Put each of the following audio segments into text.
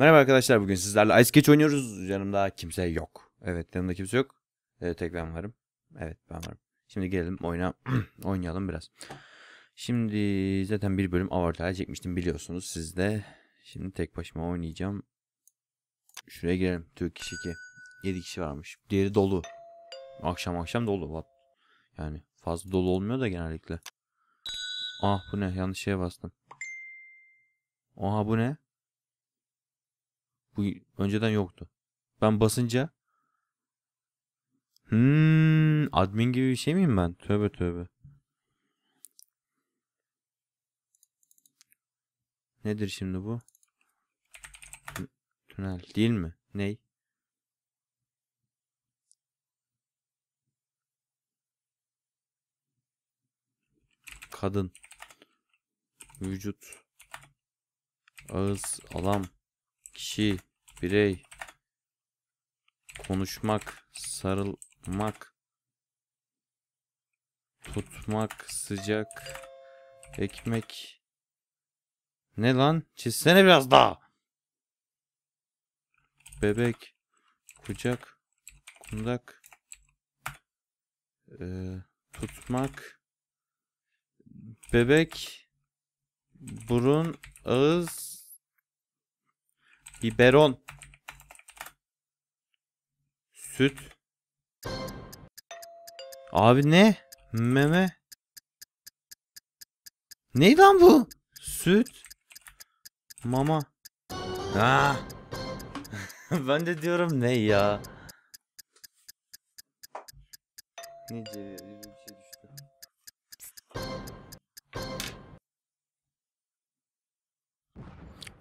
Merhaba arkadaşlar bugün sizlerle Ice Catch oynuyoruz. Yanımda kimse yok. Evet yanımda kimse yok. Evet, tek ben varım. Evet ben varım. Şimdi gelelim oyna oynayalım biraz. Şimdi zaten bir bölüm avatar çekmiştim biliyorsunuz siz de. Şimdi tek başıma oynayacağım. Şuraya girelim. Türk kişi 2. 7 kişi varmış. Diğeri dolu. Akşam akşam dolu. Yani fazla dolu olmuyor da genellikle. Ah bu ne? Yanlış şeye bastım. Oha bu ne? Bu önceden yoktu. Ben basınca Hmm, admin gibi bir şey miyim ben? Tövbe tövbe. Nedir şimdi bu? Tünel değil mi? Ney? Kadın. Vücut. Ağız. Alam. Kişi. Birey. Konuşmak. Sarılmak. Tutmak. Sıcak. Ekmek. Ne lan? Çizsene biraz daha. Bebek. Kucak. Kundak. Ee, tutmak. Bebek. Burun. Ağız. Biberon. Süt. Abi ne? Meme. Ne lan bu? Süt. Mama. Ah. ben de diyorum ne ya? Ne şey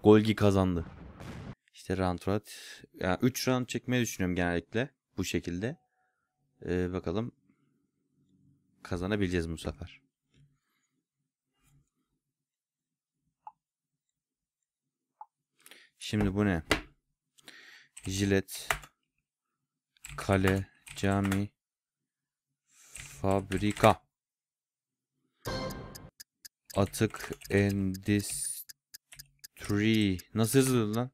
Golgi kazandı. İşte round round. Yani 3 round çekmeyi düşünüyorum genellikle. Bu şekilde. Ee, bakalım kazanabileceğiz bu sefer. Şimdi bu ne? Jilet, kale, cami, fabrika, atık endis tree. Nasıl yazılıyor lan?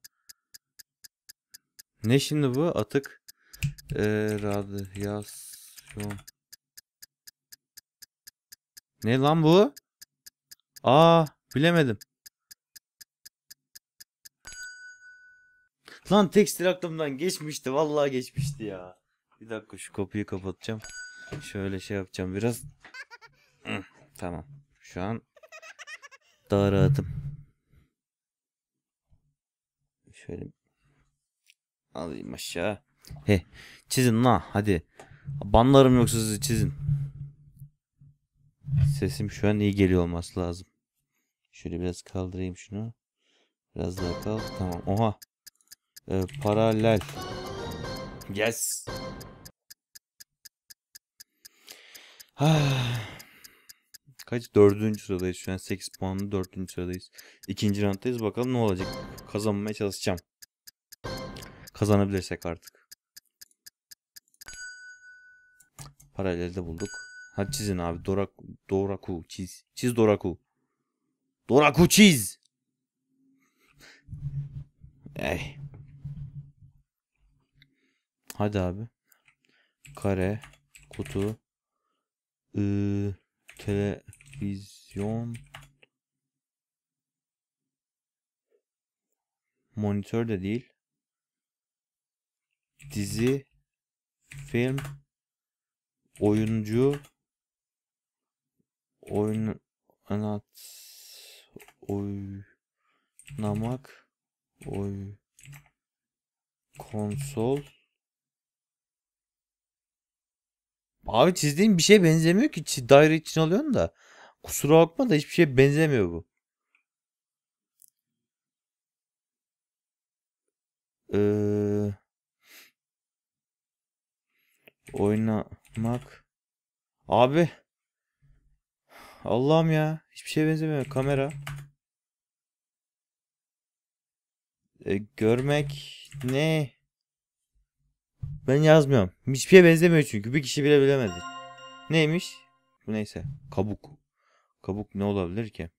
Ne şimdi bu? Atık e, radyasyon. Ne lan bu? Aa bilemedim. Lan tekstil aklımdan geçmişti. Vallahi geçmişti ya. Bir dakika şu kapıyı kapatacağım. Şöyle şey yapacağım biraz. tamam. Şu an daha rahatım. Şöyle Alayım aşağı. He. Çizin la hadi. Banlarım yoksa sizi çizin. Sesim şu an iyi geliyor olması lazım. Şöyle biraz kaldırayım şunu. Biraz daha kaldı. Tamam. Oha. Ee, paralel. Yes. Ah. Kaç? Dördüncü sıradayız. Şu an 8 puanlı dördüncü sıradayız. İkinci ranttayız. Bakalım ne olacak. Kazanmaya çalışacağım. Kazanabilirsek artık. Paralelde bulduk. Hadi çizin abi. Dorak, Doraku çiz. Çiz Doraku. Doraku çiz. Ey. Hadi abi. Kare, kutu, ıı, televizyon, monitör de değil dizi, film, oyuncu, oyun anat, oynamak, oy, konsol. Abi çizdiğim bir şey benzemiyor ki. Daire için alıyorsun da. Kusura bakma da hiçbir şey benzemiyor bu. Ee, Oynamak. Abi. Allah'ım ya. Hiçbir şeye benzemiyor. Kamera. E, görmek ne? Ben yazmıyorum. Hiçbir şeye benzemiyor çünkü. Bir kişi bile bilemedi. Neymiş? Bu Neyse. Kabuk. Kabuk ne olabilir ki?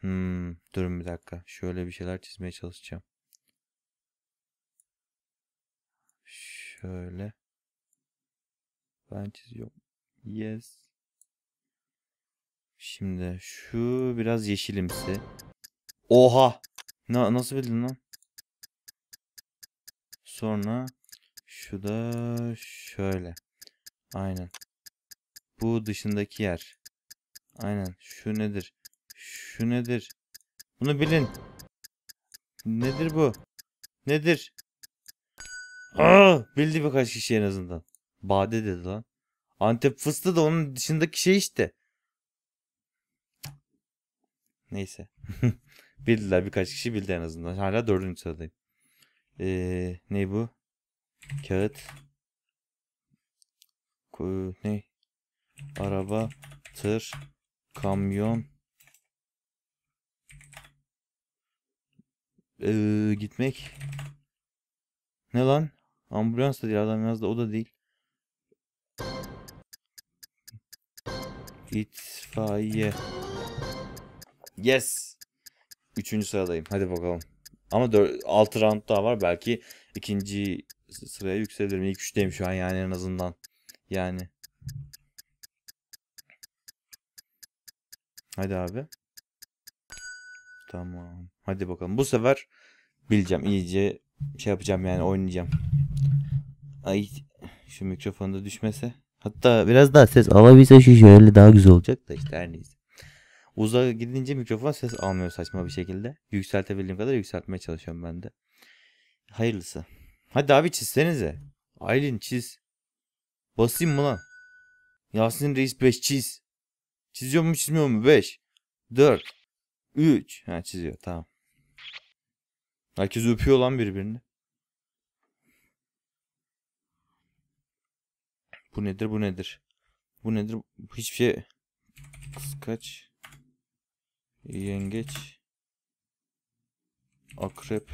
Hmm, durun bir dakika. Şöyle bir şeyler çizmeye çalışacağım. Şöyle. Ben çiziyorum. Yes. Şimdi şu biraz yeşilimsi. Oha. Na nasıl bildin lan? Sonra şu da şöyle. Aynen. Bu dışındaki yer. Aynen. Şu nedir? Şu nedir? Bunu bilin. Nedir bu? Nedir? Aa, bildi birkaç kişi en azından. Bade dedi lan. Antep fıstığı da onun dışındaki şey işte. Neyse. Bildiler birkaç kişi bildi en azından. Hala dördüncü sıradayım. Ee, ne bu? Kağıt. ne? Araba, tır, kamyon. Ee, gitmek. Ne lan? Ambulans da değil adam yazdı o da değil. İtfaiye. Yes. Üçüncü sıradayım. Hadi bakalım. Ama 6 round daha var. Belki ikinci sıraya yükselirim. İlk üçteyim şu an yani en azından. Yani. Hadi abi. Tamam. Hadi bakalım. Bu sefer bileceğim. iyice şey yapacağım yani oynayacağım. Ay şu mikrofonu da düşmese. Hatta biraz daha ses alabilse şu şöyle daha güzel olacak da işte her neyse. Uzağa gidince mikrofon ses almıyor saçma bir şekilde. Yükseltebildiğim kadar yükseltmeye çalışıyorum ben de. Hayırlısı. Hadi abi çizsenize. Aylin çiz. Basayım mı lan? Yasin Reis 5 çiz. Çiziyor mu çizmiyor mu? 5. 4. 3. Ha çiziyor tamam. Herkes öpüyor lan birbirini. Bu nedir bu nedir? Bu nedir? Hiçbir şey... Kıskaç. Yengeç. Akrep.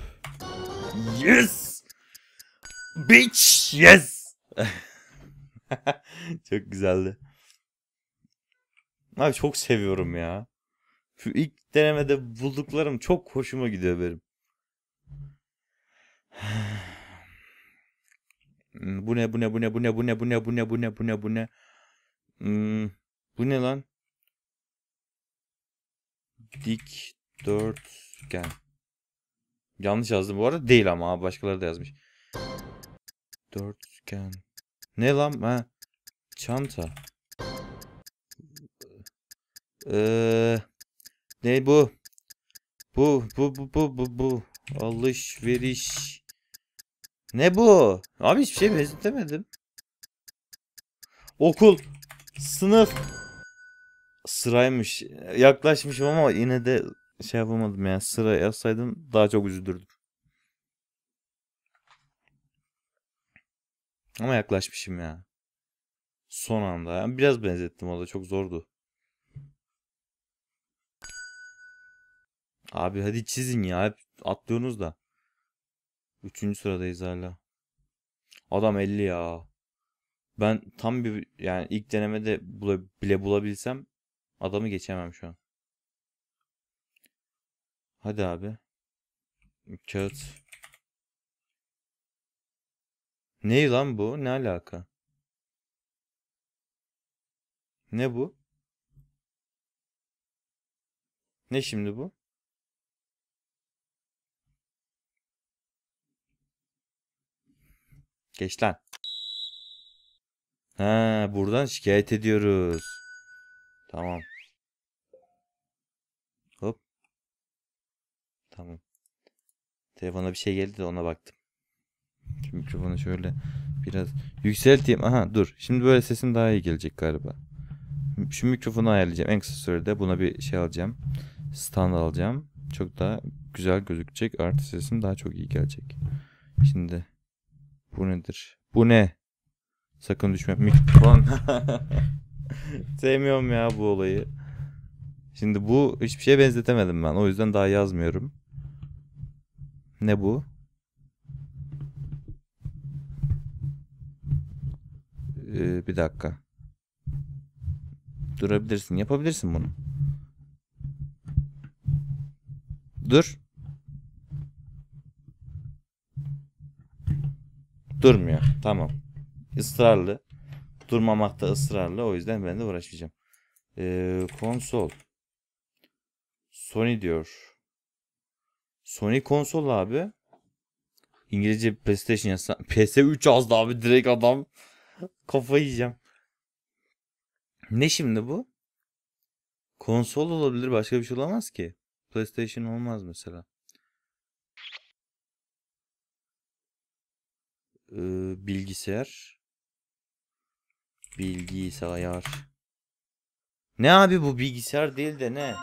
Yes! Bitch! Yes! çok güzeldi. Abi çok seviyorum ya. Şu ilk denemede bulduklarım çok hoşuma gidiyor benim. Hmm, bu ne bu ne bu ne bu ne bu ne bu ne bu ne bu ne bu ne bu ne. Hmm, bu ne lan? Dik dörtgen. Yanlış yazdım bu arada değil ama abi başkaları da yazmış. Dörtgen. Ne lan? Ha. Çanta. Ee, ne bu? Bu bu bu bu bu bu alışveriş ne bu? Abi hiçbir şey benzetemedim. Okul. Sınıf. Sıraymış. Yaklaşmışım ama yine de şey yapamadım ya. Sıra yazsaydım daha çok üzüldürdüm. Ama yaklaşmışım ya. Son anda. Yani biraz benzettim o da çok zordu. Abi hadi çizin ya. atlıyorsunuz da. Üçüncü sıradayız hala. Adam 50 ya. Ben tam bir yani ilk denemede bile bulabilsem adamı geçemem şu an. Hadi abi. Kağıt. Ne lan bu? Ne alaka? Ne bu? Ne şimdi bu? Geç lan. Ha, buradan şikayet ediyoruz. Tamam. Hop. Tamam. Telefona bir şey geldi de ona baktım. Şu mikrofonu şöyle biraz yükselteyim. Aha dur. Şimdi böyle sesim daha iyi gelecek galiba. Şu mikrofonu ayarlayacağım. En kısa sürede buna bir şey alacağım. Stand alacağım. Çok daha güzel gözükecek. Artı sesim daha çok iyi gelecek. Şimdi bu nedir? Bu ne? Sakın düşme. Mikrofon. Sevmiyorum ya bu olayı. Şimdi bu hiçbir şeye benzetemedim ben. O yüzden daha yazmıyorum. Ne bu? Ee, bir dakika. Durabilirsin. Yapabilirsin bunu. Dur. Durmuyor. Tamam. Israrlı. Durmamakta ısrarlı. O yüzden ben de uğraşmayacağım. Ee, konsol. Sony diyor. Sony konsol abi. İngilizce PlayStation yazsa. PS3 yazdı abi direkt adam. Kafa yiyeceğim. Ne şimdi bu? Konsol olabilir başka bir şey olamaz ki. PlayStation olmaz mesela. e, bilgisayar bilgisayar ne abi bu bilgisayar değil de ne?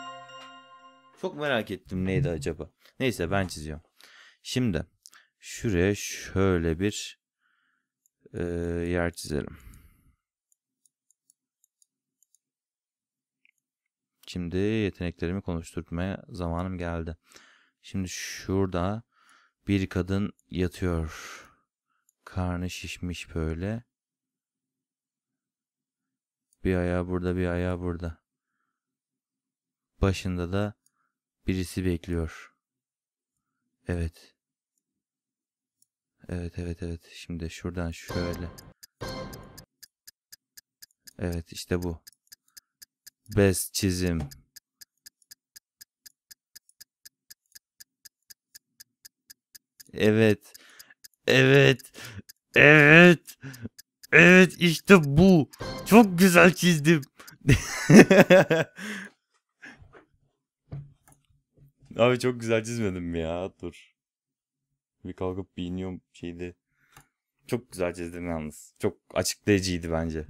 Çok merak ettim neydi acaba? Neyse ben çiziyorum. Şimdi şuraya şöyle bir e, yer çizelim. Şimdi yeteneklerimi konuşturmaya zamanım geldi. Şimdi şurada bir kadın yatıyor karnı şişmiş böyle. Bir ayağı burada, bir ayağı burada. Başında da birisi bekliyor. Evet. Evet, evet, evet. Şimdi şuradan şöyle. Evet, işte bu. Bez çizim. Evet. Evet. Evet. Evet işte bu. Çok güzel çizdim. Abi çok güzel çizmedim mi ya? Dur. Bir kalkıp bir iniyorum şeydi. Çok güzel çizdim yalnız. Çok açıklayıcıydı bence.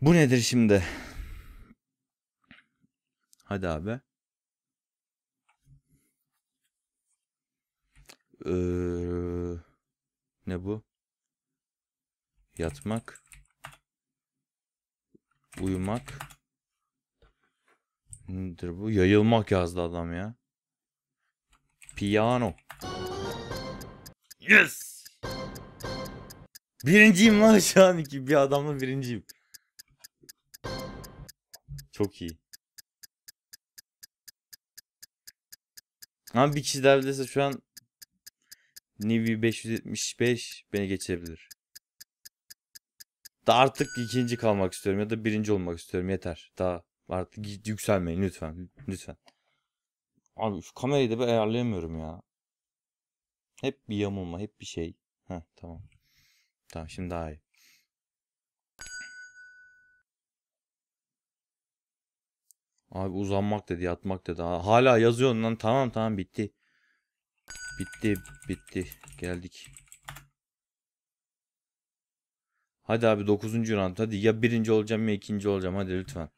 Bu nedir şimdi? Hadi abi. Ee, ne bu? Yatmak. Uyumak. Nedir bu? Yayılmak yazdı adam ya. Piyano. Yes! Birinciyim lan şu an iki. Bir adamla birinciyim. Çok iyi. Ama bir kişi derdiyse şu an Nivi 575 beni geçebilir. Da artık ikinci kalmak istiyorum ya da birinci olmak istiyorum yeter. Daha artık yükselmeyin lütfen. Lütfen. Abi şu kamerayı da bir ayarlayamıyorum ya. Hep bir yamulma, hep bir şey. Ha tamam. Tamam şimdi daha iyi. Abi uzanmak dedi, yatmak dedi. Hala yazıyorsun lan. Tamam tamam bitti. Bitti bitti geldik. Hadi abi 9. round hadi ya birinci olacağım ya ikinci olacağım hadi lütfen.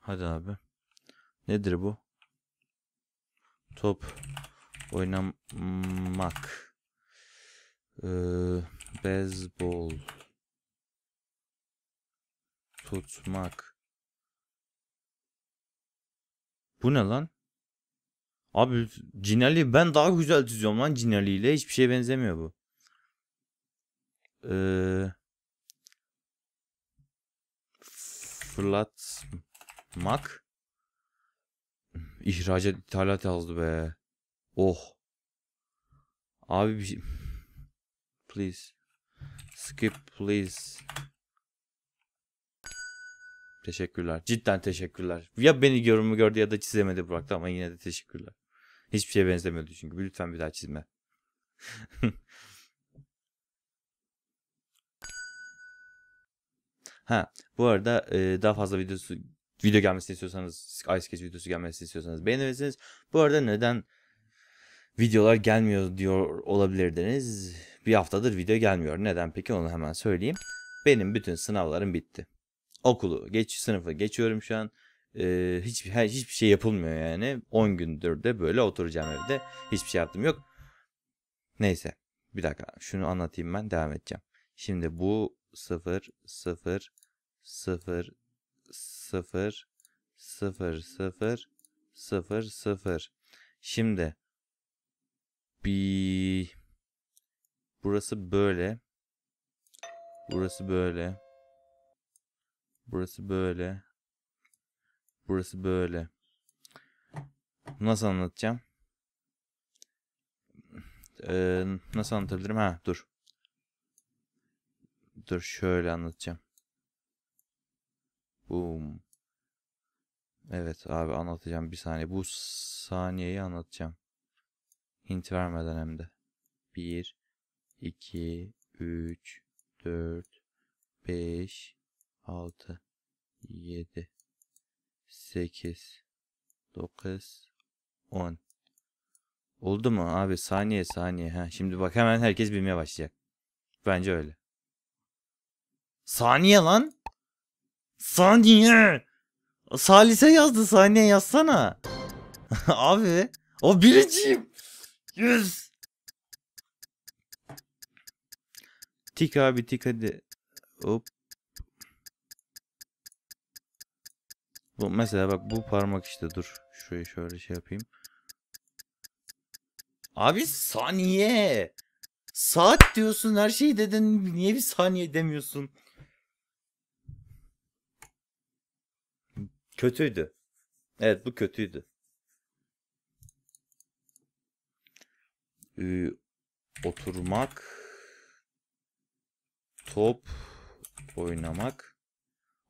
Hadi abi. Nedir bu? Top oynamak. Ee, bezbol tutmak Bu ne lan? Abi Cinali ben daha güzel çiziyorum lan Cinali ile. Hiçbir şeye benzemiyor bu. Ee, Mac. İhracat ithalat yazdı be. Oh. Abi bir şey... Please. Skip please. Teşekkürler. Cidden teşekkürler. Ya beni yorumu gördü ya da çizemedi Burak'ta ama yine de teşekkürler. Hiçbir şeye benzemiyordu çünkü. Lütfen bir daha çizme. ha bu arada e, daha fazla videosu video gelmesini istiyorsanız Ice Case videosu gelmesini istiyorsanız beğenirsiniz. Bu arada neden videolar gelmiyor diyor olabilirdiniz. Bir haftadır video gelmiyor. Neden peki onu hemen söyleyeyim. Benim bütün sınavlarım bitti okulu geç sınıfı geçiyorum şu an. Ee, hiç, her, hiçbir şey yapılmıyor yani. 10 gündür de böyle oturacağım evde. Hiçbir şey yaptım yok. Neyse. Bir dakika. Şunu anlatayım ben. Devam edeceğim. Şimdi bu 0 0 0 0 0 0 0 0 Şimdi bir burası böyle burası böyle Burası böyle. Burası böyle. Nasıl anlatacağım? Ee, nasıl anlatabilirim? Ha dur. Dur şöyle anlatacağım. Boom. Evet abi anlatacağım bir saniye. Bu saniyeyi anlatacağım. Hint vermeden hem de. 1, 2, 3, 4, 5, 6 7 8 9 10 Oldu mu abi saniye saniye ha şimdi bak hemen herkes bilmeye başlayacak. Bence öyle. Saniye lan. Saniye. Salise yazdı saniye yazsana. abi o birinciyim. Yüz. Tik abi tik hadi. Hop Bu mesela bak bu parmak işte dur. Şurayı şöyle şey yapayım. Abi saniye. Saat diyorsun her şeyi dedin. Niye bir saniye demiyorsun? Kötüydü. Evet bu kötüydü. Ee, oturmak. Top oynamak.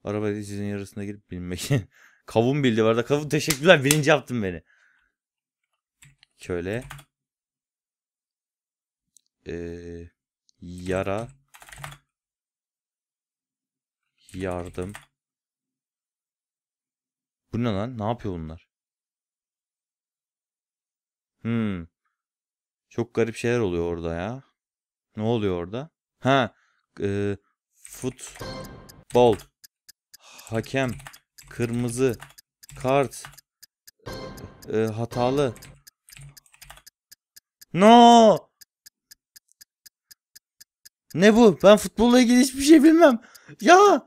Arabayla sizin yarısına girip binmek. kavun bildi var da Kavun teşekkürler. Birinci yaptın beni. Köle. Ee, yara. Yardım. Bu ne lan? Ne yapıyor bunlar? Hmm. Çok garip şeyler oluyor orada ya. Ne oluyor orada? Ha. E, futbol hakem, kırmızı, kart, e, hatalı. No! Ne bu? Ben futbolla ilgili hiçbir şey bilmem. Ya!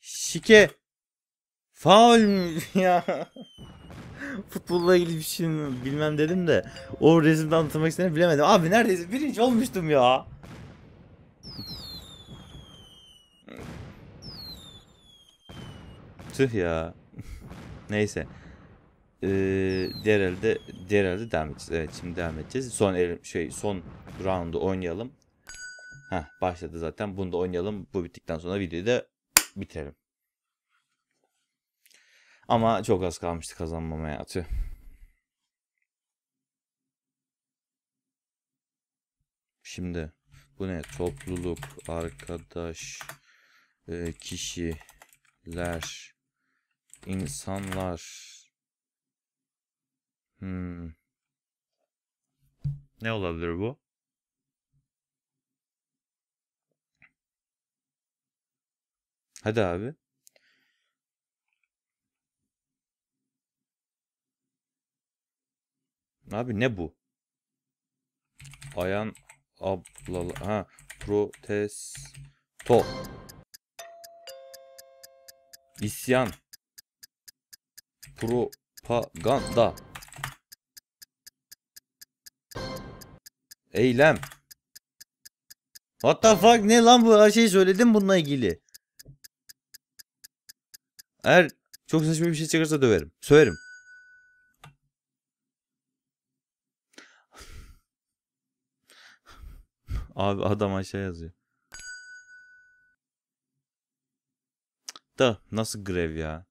Şike. Faul ya. Futbolla ilgili bir şey bilmem dedim de o resimde anlatmak istediğini bilemedim. Abi neredeyse birinci olmuştum ya. Tüh ya. Neyse. Ee, diğer elde diğer elde devam edeceğiz. Evet şimdi devam edeceğiz. Son el, şey son roundu oynayalım. Ha başladı zaten. Bunu da oynayalım. Bu bittikten sonra videoyu da bitirelim. Ama çok az kalmıştı kazanmamaya atı. Şimdi bu ne? Topluluk, arkadaş, e, kişiler, insanlar. Hmm. Ne olabilir bu? Hadi abi. Abi ne bu? Ayan abla ha protesto isyan Propaganda. Eylem. What the fuck ne lan bu her şeyi söyledim bununla ilgili. Eğer çok saçma bir şey çıkarsa döverim. Söverim. Abi adam aşağı yazıyor. Da nasıl grev ya?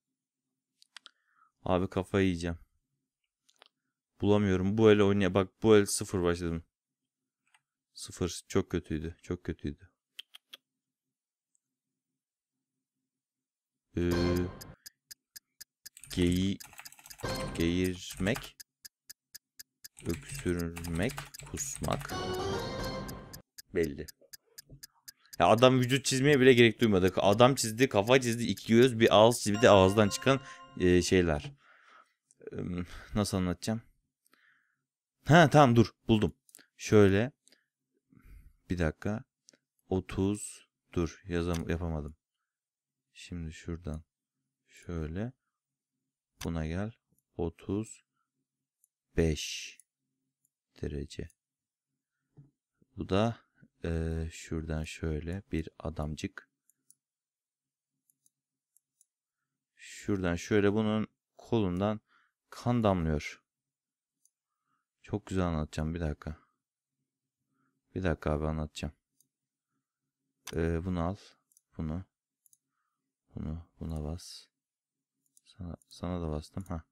Abi kafayı yiyeceğim. Bulamıyorum. Bu el oynaya bak bu el sıfır başladım. Sıfır. Çok kötüydü. Çok kötüydü. Ee, geyi geğirmek öksürmek kusmak belli. Ya adam vücut çizmeye bile gerek duymadı. Adam çizdi, kafa çizdi, iki göz, bir ağız çizdi, bir de ağızdan çıkan e, şeyler. E, nasıl anlatacağım? Ha tamam dur buldum. Şöyle bir dakika. 30 dur yazam yapamadım. Şimdi şuradan şöyle buna gel. 35 derece. Bu da e, şuradan şöyle bir adamcık. Şuradan şöyle bunun kolundan kan damlıyor. Çok güzel anlatacağım bir dakika. Bir dakika abi anlatacağım. Ee, bunu al. Bunu. Bunu. Buna bas. Sana, sana da bastım. ha.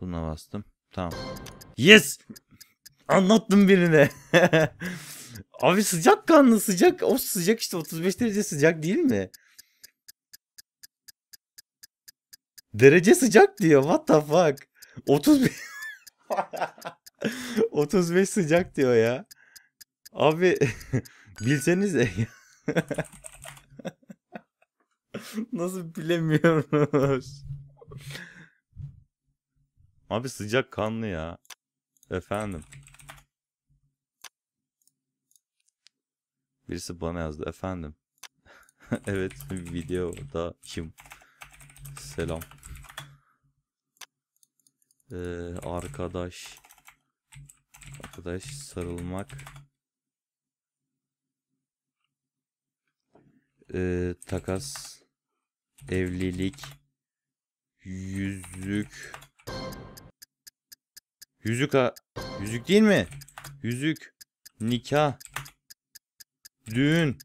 Buna bastım. Tamam. Yes! Anlattım birine. Abi sıcak kanlı sıcak. O sıcak işte 35 derece sıcak değil mi? Derece sıcak diyor. What the fuck? 35 35 sıcak diyor ya. Abi bilseniz e ya. Nasıl bilemiyoruz? Abi sıcak kanlı ya. Efendim. Birisi bana yazdı efendim. evet video da kim? Selam. Ee, arkadaş. Arkadaş sarılmak. Ee, takas. Evlilik. Yüzük. Yüzük ha. Yüzük değil mi? Yüzük. Nikah. Düğün.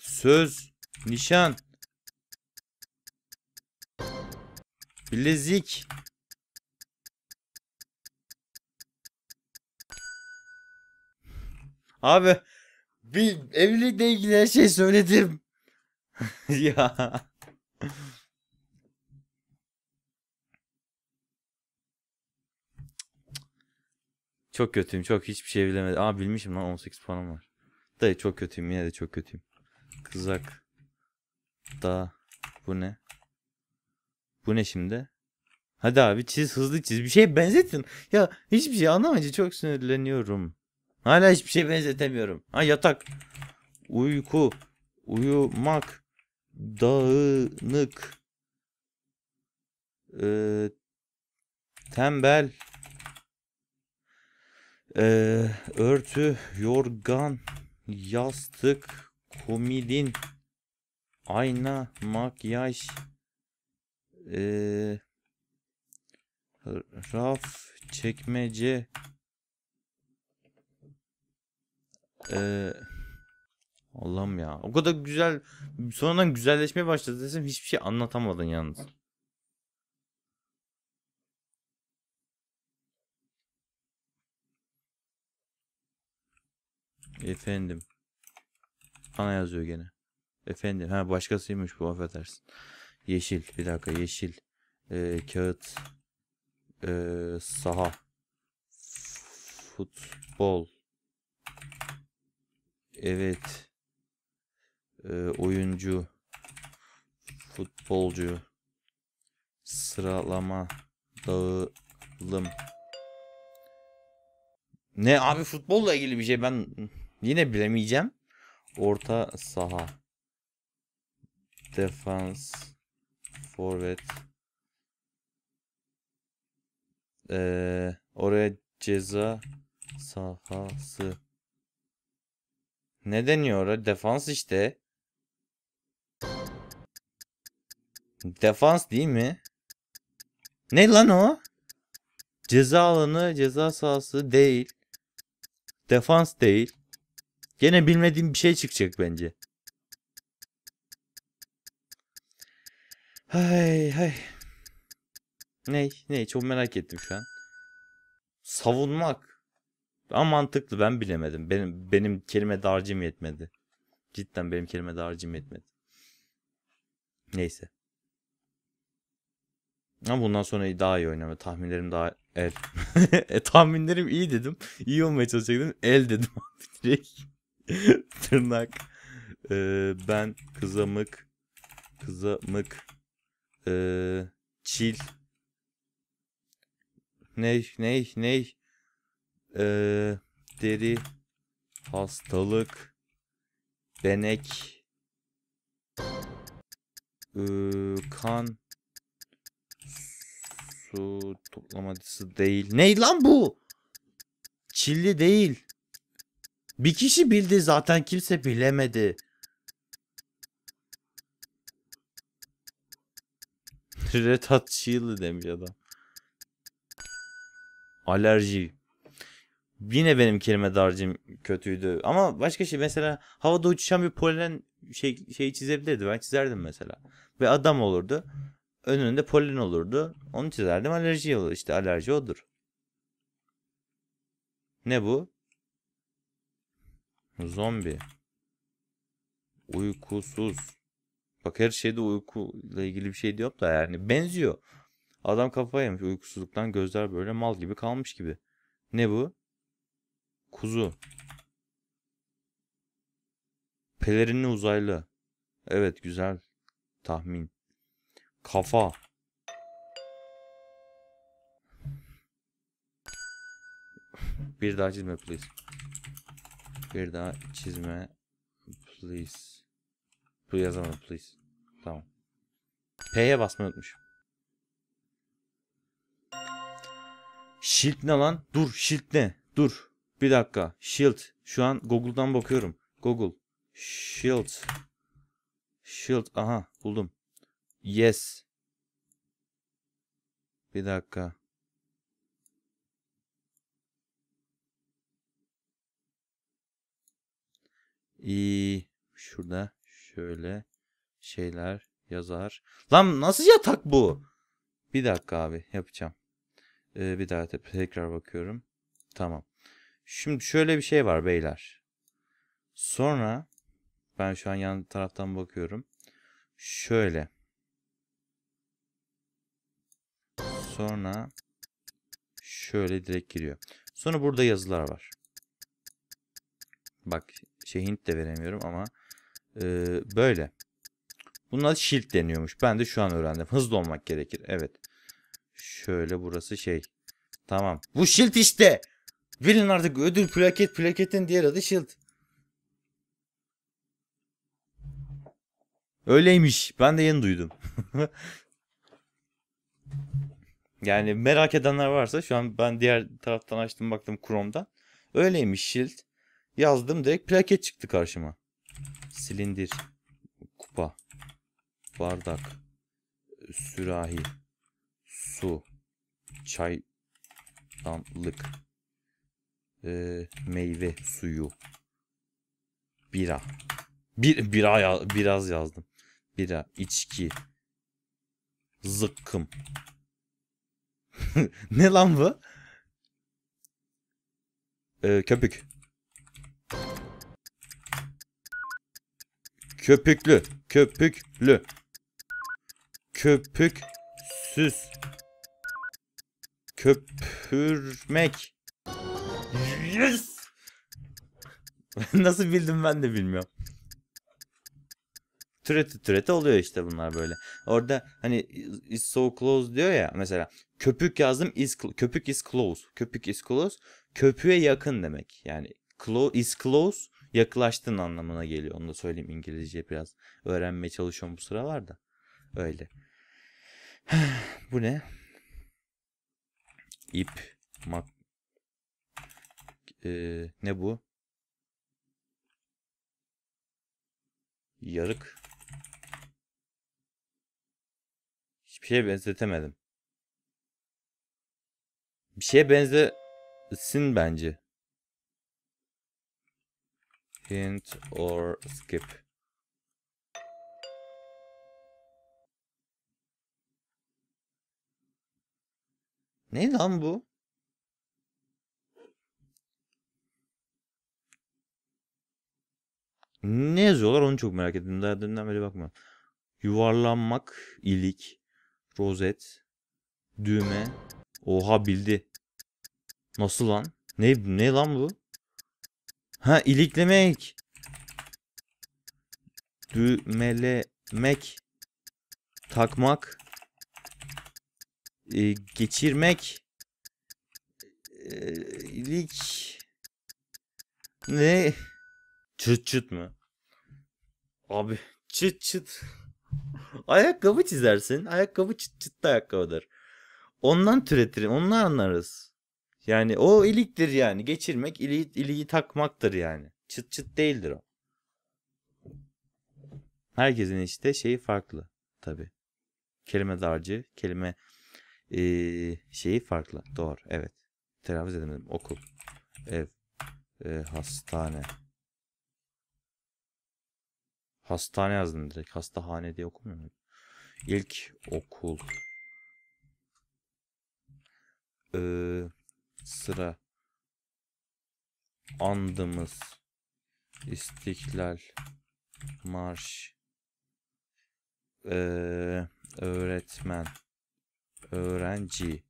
Söz. Nişan. Bilezik. Abi bir evlilikle ilgili her şey söyledim. ya. Çok kötüyüm. Çok hiçbir şey bilemedim. Aa bilmişim lan 18 puanım var. Dayı çok kötüyüm. Yine de çok kötüyüm. Kızak. Da. Bu ne? Bu ne şimdi? Hadi abi çiz hızlı çiz bir şey benzetin. Ya hiçbir şey anlamayınca çok sinirleniyorum. Hala hiçbir şey benzetemiyorum. Ha yatak. Uyku. Uyumak. Dağınık. Ee, tembel. Ee, örtü. Yorgan. Yastık. Komidin. Ayna. Makyaj. Ee, raf çekmece ee, Allah'ım ya. O kadar güzel sonradan güzelleşmeye başladı desem hiçbir şey anlatamadın yalnız. Efendim. bana yazıyor gene. Efendim. Ha başkasıymış bu affedersin. Yeşil. Bir dakika yeşil. Ee, kağıt. Ee, saha. Futbol. Evet. Ee, oyuncu. Futbolcu. Sıralama. Dağılım. Ne abi futbolla ilgili bir şey ben yine bilemeyeceğim. Orta saha. Defans forvet ee, oraya ceza sahası ne deniyor oraya? Defans işte. Defans değil mi? Ne lan o? Ceza alanı, ceza sahası değil. Defans değil. Gene bilmediğim bir şey çıkacak bence. Hay hay. Ney ney çok merak ettim şu an. Savunmak. Ama mantıklı ben bilemedim. Benim benim kelime darcım yetmedi. Cidden benim kelime darcım yetmedi. Neyse. Ama bundan sonra daha iyi oynama. Tahminlerim daha el. e, tahminlerim iyi dedim. İyi olmaya çalışacaktım. El dedim direkt. Tırnak. Ee, ben kızamık. Kızamık ee, chill. Ney ney ney. Ee, deri. Hastalık. Benek. Ee, kan. Su toplamacısı değil. Ney lan bu? Çilli değil. Bir kişi bildi zaten kimse bilemedi. Red Hot Chili demiş adam. Alerji. Yine benim kelime darcım kötüydü. Ama başka şey mesela havada uçuşan bir polen şey şeyi çizebilirdi. Ben çizerdim mesela. Ve adam olurdu. Önünde polen olurdu. Onu çizerdim alerji olur. İşte alerji odur. Ne bu? Zombi. Uykusuz. Bak her şeyde uykuyla ilgili bir şey diyor da yani benziyor. Adam kafayı yemiş uykusuzluktan gözler böyle mal gibi kalmış gibi. Ne bu? Kuzu. Pelerinli uzaylı. Evet güzel tahmin. Kafa. Bir daha çizme please. Bir daha çizme please. Bu yazamadım please. Tamam. P'ye basmayı unutmuşum. Shield ne lan? Dur shield ne? Dur. Bir dakika. Shield. Şu an Google'dan bakıyorum. Google. Shield. Shield. Aha buldum. Yes. Bir dakika. İyi. Şurada şöyle şeyler yazar. Lan nasıl yatak bu? Bir dakika abi yapacağım. Ee, bir daha tekrar bakıyorum. Tamam. Şimdi şöyle bir şey var beyler. Sonra ben şu an yan taraftan bakıyorum. Şöyle. Sonra şöyle direkt giriyor. Sonra burada yazılar var. Bak şey hint de veremiyorum ama ee, böyle. Bunlar shield deniyormuş. Ben de şu an öğrendim. Hızlı olmak gerekir. Evet. Şöyle burası şey. Tamam. Bu shield işte. Bilin artık ödül plaket. Plaketin diğer adı shield. Öyleymiş. Ben de yeni duydum. yani merak edenler varsa şu an ben diğer taraftan açtım baktım Chrome'dan. Öyleymiş shield. Yazdım direkt plaket çıktı karşıma silindir, kupa, bardak, sürahi, su, çaydanlık, e, meyve suyu, bira. Bir bira ya, biraz yazdım. Bira, içki, zıkkım. ne lan bu? Ee, köpük. Köpüklü. Köpüklü. köpük süs Köpürmek. Yes! Nasıl bildim ben de bilmiyorum. Türeti türeti oluyor işte bunlar böyle. Orada hani is so close diyor ya mesela köpük yazdım is köpük is close. Köpük is close. Köpüğe yakın demek. Yani close is close yaklaştığın anlamına geliyor. Onu da söyleyeyim İngilizce biraz öğrenmeye çalışıyorum bu sıralarda. Öyle. bu ne? İp. Mak ee, ne bu? Yarık. Hiçbir şeye benzetemedim. Bir şeye benzesin bence. Hint or skip. Ne lan bu? Ne yazıyorlar onu çok merak ettim. Daha dünden beri bakmam. Yuvarlanmak, ilik, rozet, düğme. Oha bildi. Nasıl lan? Ne, ne lan bu? Ha iliklemek. Dümelemek. Takmak. E, geçirmek. E, ilik. Ne? Çıt çıt mı? Abi çıt çıt. ayakkabı çizersin. Ayakkabı çıt çıt da ayakkabıdır. Ondan türetirim. Ondan anlarız. Yani o iliktir yani. Geçirmek iliği, iliği takmaktır yani. Çıt çıt değildir o. Herkesin işte şeyi farklı tabi. Kelime darcı, kelime ee, şeyi farklı. Doğru. Evet. Telaffuz edemedim. Okul, ev, e, hastane. Hastane yazdım direkt. Hastahane diye okumuyor muyum? İlk okul. Ee, sıra andımız İstiklal Marş ee, öğretmen öğrenci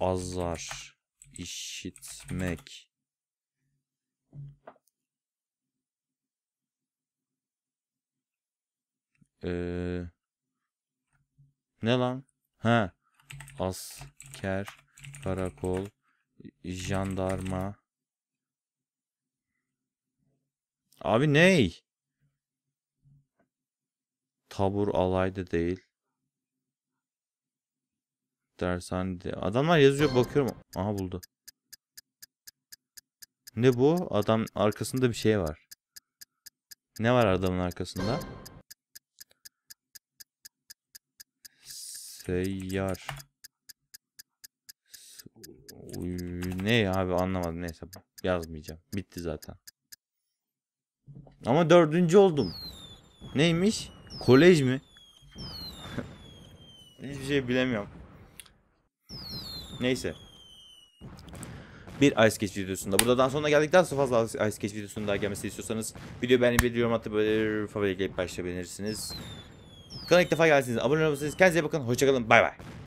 azar işitmek ee, ne lan ha asker karakol, jandarma. Abi ney? Tabur alayda değil. Dershanede. Adamlar yazıyor bakıyorum. Aha buldu. Ne bu? Adam arkasında bir şey var. Ne var adamın arkasında? Seyyar. Uy, ne abi anlamadım neyse yazmayacağım. Bitti zaten. Ama dördüncü oldum. Neymiş? Kolej mi? Hiçbir şey bilemiyorum. Neyse. Bir Ice Cage videosunda. Buradan sonra geldik. Daha fazla Ice Cage videosunun daha gelmesi istiyorsanız video beğenip bir yorum atıp böyle favori ekleyip başlayabilirsiniz. Kanal ilk defa geldiniz Abone olmalısınız. Kendinize bakın. Hoşçakalın. Bay bay.